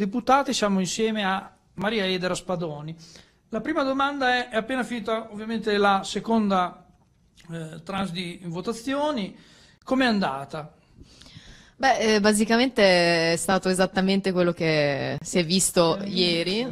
deputati, siamo insieme a Maria Edera Spadoni. La prima domanda è, è appena finita ovviamente la seconda eh, trans di votazioni, com'è andata? Beh, eh, basicamente è stato esattamente quello che si è visto eh, ieri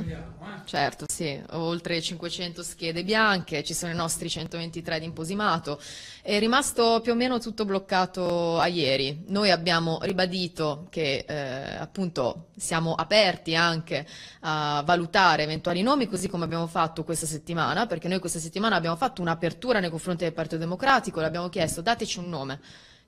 certo, sì, oltre 500 schede bianche, ci sono i nostri 123 di imposimato. È rimasto più o meno tutto bloccato a ieri. Noi abbiamo ribadito che eh, appunto siamo aperti anche a valutare eventuali nomi, così come abbiamo fatto questa settimana, perché noi questa settimana abbiamo fatto un'apertura nei confronti del Partito Democratico, l'abbiamo chiesto dateci un nome.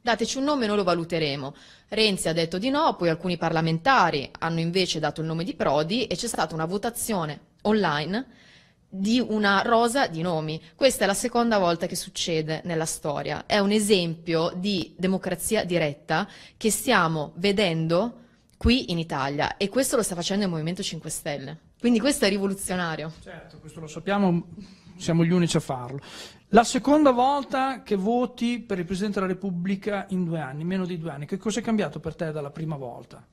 Dateci un nome e noi lo valuteremo. Renzi ha detto di no, poi alcuni parlamentari hanno invece dato il nome di Prodi e c'è stata una votazione online di una rosa di nomi. Questa è la seconda volta che succede nella storia. È un esempio di democrazia diretta che stiamo vedendo qui in Italia e questo lo sta facendo il Movimento 5 Stelle. Quindi questo è rivoluzionario. Certo, questo lo sappiamo siamo gli unici a farlo. La seconda volta che voti per il Presidente della Repubblica in due anni, meno di due anni, che cosa è cambiato per te dalla prima volta?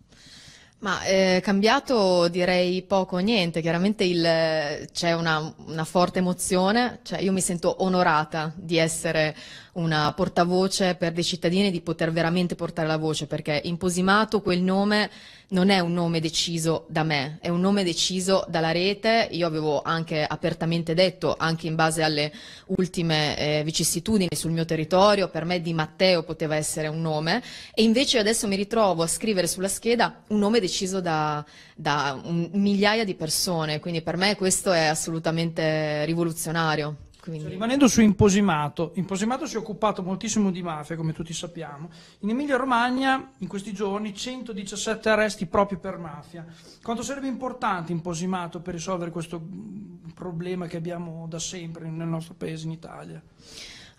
Ma eh, cambiato direi poco o niente, chiaramente c'è una, una, forte emozione, cioè io mi sento onorata di essere una portavoce per dei cittadini di poter veramente portare la voce, perché in Posimato quel nome non è un nome deciso da me, è un nome deciso dalla rete. Io avevo anche apertamente detto, anche in base alle ultime eh, vicissitudini sul mio territorio, per me Di Matteo poteva essere un nome, e invece adesso mi ritrovo a scrivere sulla scheda un nome deciso da, da un, migliaia di persone, quindi per me questo è assolutamente rivoluzionario. Quindi... Cioè, rimanendo su Imposimato, Imposimato si è occupato moltissimo di mafia, come tutti sappiamo. In Emilia-Romagna, in questi giorni, 117 arresti proprio per mafia. Quanto sarebbe importante Imposimato per risolvere questo problema che abbiamo da sempre nel nostro paese, in Italia?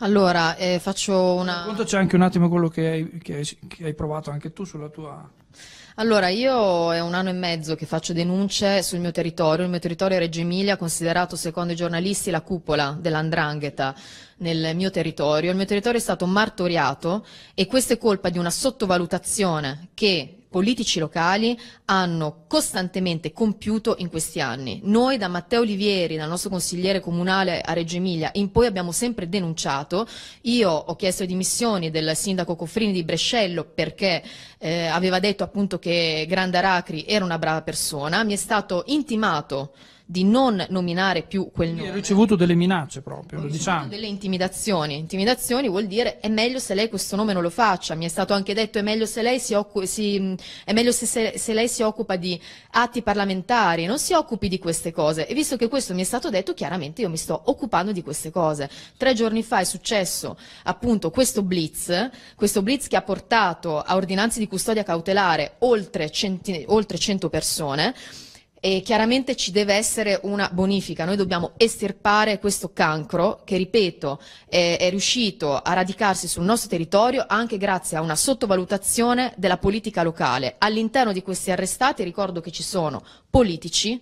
Allora, eh, faccio una... Raccontaci anche un attimo quello che hai, che, hai, che hai provato anche tu sulla tua... Allora, io è un anno e mezzo che faccio denunce sul mio territorio. Il mio territorio è Reggio Emilia, considerato secondo i giornalisti la cupola dell'andrangheta nel mio territorio. Il mio territorio è stato martoriato e questa è colpa di una sottovalutazione che politici locali hanno costantemente compiuto in questi anni. Noi da Matteo Olivieri, dal nostro consigliere comunale a Reggio Emilia, in poi abbiamo sempre denunciato. Io ho chiesto le dimissioni del sindaco Cofrini di Brescello perché eh, aveva detto appunto che Grande Aracri era una brava persona. Mi è stato intimato di non nominare più quel nome. Ha ricevuto delle minacce proprio, lo diciamo. Delle intimidazioni. Intimidazioni vuol dire è meglio se lei questo nome non lo faccia. Mi è stato anche detto è meglio se lei si, occu- si, se, se, se lei si occupa di atti parlamentari, non si occupi di queste cose. E visto che questo mi è stato detto, chiaramente io mi sto occupando di queste cose. Tre giorni fa è successo appunto questo blitz, questo blitz che ha portato a ordinanze di custodia cautelare oltre, centi- oltre 100 persone e chiaramente ci deve essere una bonifica, noi dobbiamo estirpare questo cancro che, ripeto, è, è, riuscito a radicarsi sul nostro territorio anche grazie a una sottovalutazione della politica locale. All'interno di questi arrestati ricordo che ci sono politici,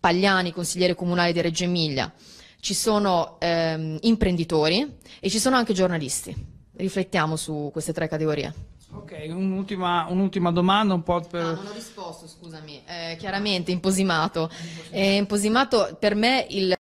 Pagliani, consigliere comunale di Reggio Emilia, ci sono ehm, imprenditori e ci sono anche giornalisti. Riflettiamo su queste tre categorie. Ok, un'ultima, un'ultima, domanda un po' ah, per... Ah, non ho risposto, scusami. Eh, chiaramente, imposimato. Eh, imposimato per me il...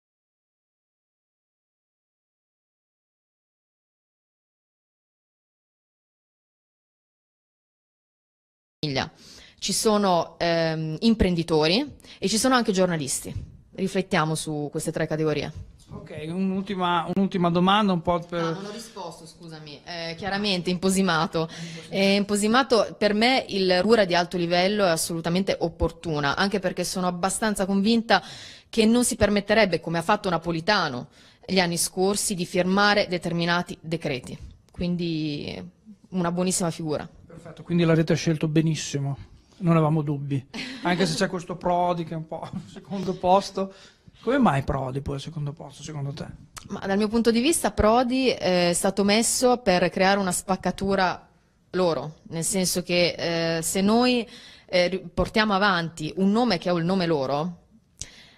Ci sono ehm, imprenditori e ci sono anche giornalisti. Riflettiamo su queste tre categorie. Ok, un'ultima, un'ultima, domanda un po' ah, per... Ah, non ho risposto, scusami, eh, chiaramente imposimato. Eh, imposimato per me il rura di alto livello è assolutamente opportuna, anche perché sono abbastanza convinta che non si permetterebbe, come ha fatto Napolitano gli anni scorsi, di firmare determinati decreti. Quindi una buonissima figura. Perfetto, quindi l'avete scelto benissimo, non avevamo dubbi, anche se c'è questo Prodi che è un po' al secondo posto. Come mai Prodi poi al secondo posto, secondo te? Ma dal mio punto di vista Prodi eh, è stato messo per creare una spaccatura loro, nel senso che eh, se noi eh, portiamo avanti un nome che è il nome loro,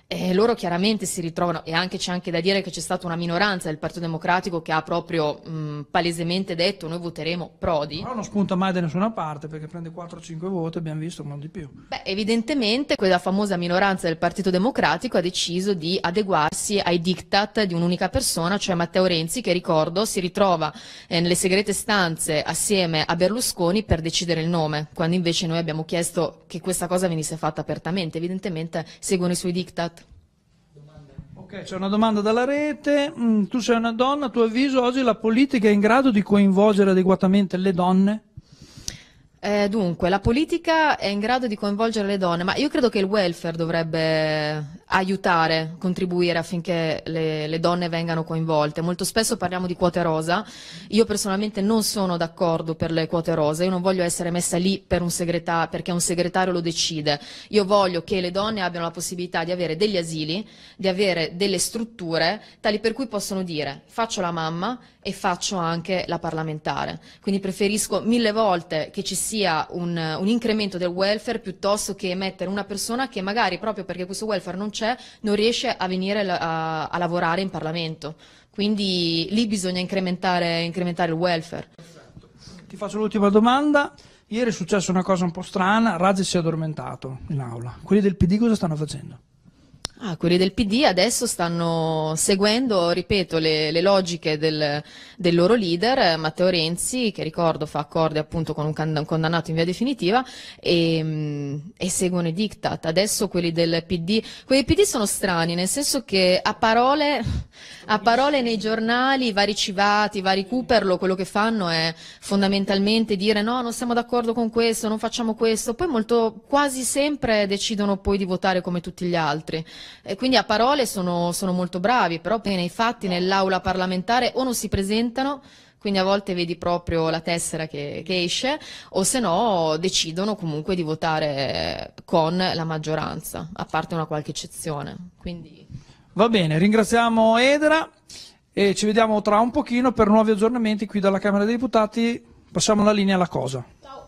eh, loro chiaramente si ritrovano, e anche c'è anche da dire che c'è stata una minoranza del Partito Democratico che ha proprio mh, palesemente detto noi voteremo Prodi. Però non spunta mai da nessuna parte perché prende 4-5 voti, abbiamo visto, non di più. Beh, evidentemente quella famosa minoranza del Partito Democratico ha deciso di adeguarsi ai diktat di un'unica persona, cioè Matteo Renzi, che ricordo si ritrova eh, nelle segrete stanze assieme a Berlusconi per decidere il nome, quando invece noi abbiamo chiesto che questa cosa venisse fatta apertamente. Evidentemente seguono i suoi diktat. Ok, c'è una domanda dalla rete. Mm, tu sei una donna, a tuo avviso oggi la politica è in grado di coinvolgere adeguatamente le donne? Eh, dunque, la politica è in grado di coinvolgere le donne, ma io credo che il welfare dovrebbe aiutare, contribuire affinché le, le, donne vengano coinvolte. Molto spesso parliamo di quote rosa, io personalmente non sono d'accordo per le quote rosa, io non voglio essere messa lì per un perché un segretario lo decide, io voglio che le donne abbiano la possibilità di avere degli asili, di avere delle strutture tali per cui possono dire faccio la mamma e faccio anche la parlamentare. Quindi preferisco mille volte che ci sia un, un incremento del welfare piuttosto che mettere una persona che magari proprio perché questo welfare non c'è, non riesce a venire a, a lavorare in Parlamento. Quindi lì bisogna incrementare, incrementare il welfare. Ti faccio l'ultima domanda. Ieri è successa una cosa un po' strana, Razzi si è addormentato in aula. Quelli del PD cosa stanno facendo? Ah, quelli del PD adesso stanno seguendo, ripeto, le, le logiche del, del, loro leader, Matteo Renzi, che ricordo fa accordi appunto con un, condannato in via definitiva, e, mm, e seguono i diktat. Adesso quelli del PD, quelli del PD sono strani, nel senso che a parole, a parole nei giornali, i vari Civati, i vari Cooperlo, quello che fanno è fondamentalmente dire no, non siamo d'accordo con questo, non facciamo questo, poi molto, quasi sempre decidono poi di votare come tutti gli altri. E quindi a parole sono, sono molto bravi, però poi nei fatti nell'aula parlamentare o non si presentano quindi a volte vedi proprio la tessera che, che esce, o se no decidono comunque di votare con la maggioranza, a parte una qualche eccezione. Quindi... Va bene, ringraziamo Edra e ci vediamo tra un pochino per nuovi aggiornamenti qui dalla Camera dei Deputati. Passiamo la linea alla cosa. Ciao.